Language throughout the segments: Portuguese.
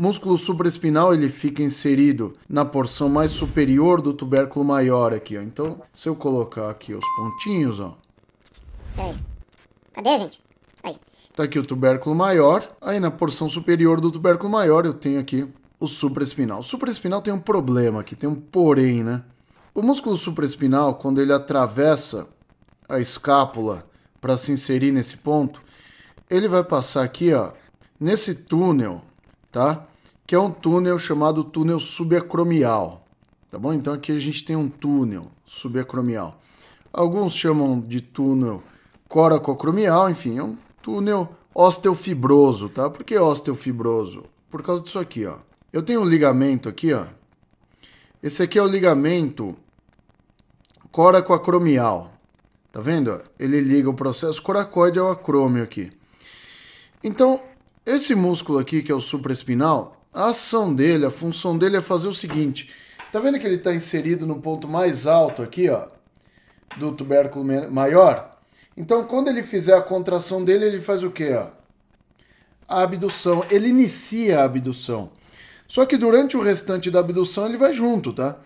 Músculo supraespinal ele fica inserido na porção mais superior do tubérculo maior aqui, ó. Então, se eu colocar aqui os pontinhos, ó. Cadê, gente? Aí. Tá aqui o tubérculo maior. Aí na porção superior do tubérculo maior eu tenho aqui o supraespinal. O supraespinal tem um problema aqui, tem um porém, né? O músculo supraespinal, quando ele atravessa a escápula para se inserir nesse ponto, ele vai passar aqui, ó, nesse túnel, tá? que é um túnel chamado túnel subacromial. Tá bom? Então aqui a gente tem um túnel subacromial. Alguns chamam de túnel coracocromial, enfim, é um túnel osteofibroso, tá? Por que osteofibroso? Por causa disso aqui, ó. Eu tenho um ligamento aqui, ó. Esse aqui é o ligamento coracoacromial. Tá vendo? Ele liga o processo coracoide ao acrômio aqui. Então, esse músculo aqui, que é o supraespinal, a ação dele, a função dele é fazer o seguinte. Tá vendo que ele está inserido no ponto mais alto aqui, ó, do tubérculo maior? Então, quando ele fizer a contração dele, ele faz o quê? Ó? A abdução. Ele inicia a abdução. Só que durante o restante da abdução ele vai junto, tá?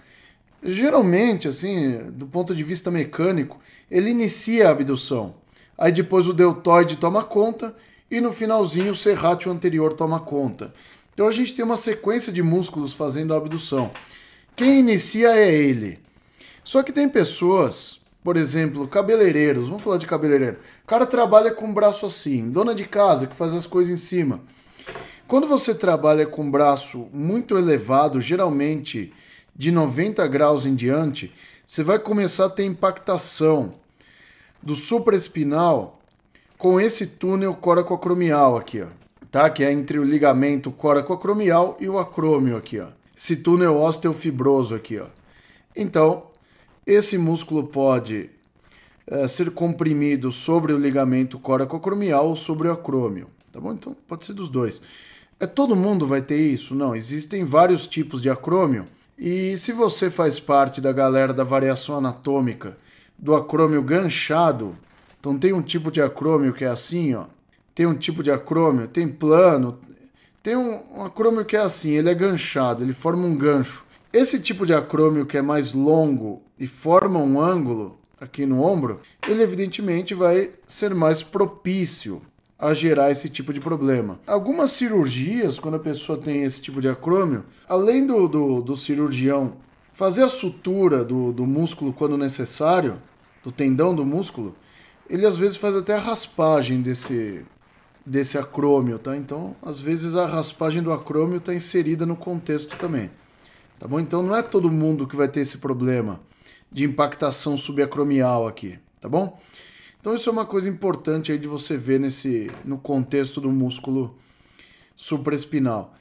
Geralmente, assim, do ponto de vista mecânico, ele inicia a abdução. Aí depois o deltoide toma conta e no finalzinho o serrátil anterior toma conta. Então a gente tem uma sequência de músculos fazendo a abdução. Quem inicia é ele. Só que tem pessoas, por exemplo, cabeleireiros, vamos falar de cabeleireiro. O cara trabalha com o braço assim, dona de casa que faz as coisas em cima. Quando você trabalha com o braço muito elevado, geralmente de 90 graus em diante, você vai começar a ter impactação do supraespinal com esse túnel coracoacromial aqui, ó tá? Que é entre o ligamento coracoacromial e o acrômio aqui, ó. Esse túnel osteofibroso aqui, ó. Então, esse músculo pode é, ser comprimido sobre o ligamento coracoacromial ou sobre o acrômio, tá bom? Então, pode ser dos dois. É todo mundo vai ter isso? Não, existem vários tipos de acrômio. E se você faz parte da galera da variação anatômica do acrômio ganchado, então tem um tipo de acrômio que é assim, ó, tem um tipo de acrômio, tem plano, tem um, um acrômio que é assim, ele é ganchado, ele forma um gancho. Esse tipo de acrômio que é mais longo e forma um ângulo aqui no ombro, ele evidentemente vai ser mais propício a gerar esse tipo de problema. Algumas cirurgias, quando a pessoa tem esse tipo de acrômio, além do, do, do cirurgião fazer a sutura do, do músculo quando necessário, do tendão do músculo, ele às vezes faz até a raspagem desse, desse acrômio, tá? Então, às vezes a raspagem do acrômio está inserida no contexto também, tá bom? Então não é todo mundo que vai ter esse problema de impactação subacromial aqui, tá bom? Então isso é uma coisa importante aí de você ver nesse, no contexto do músculo supraespinal.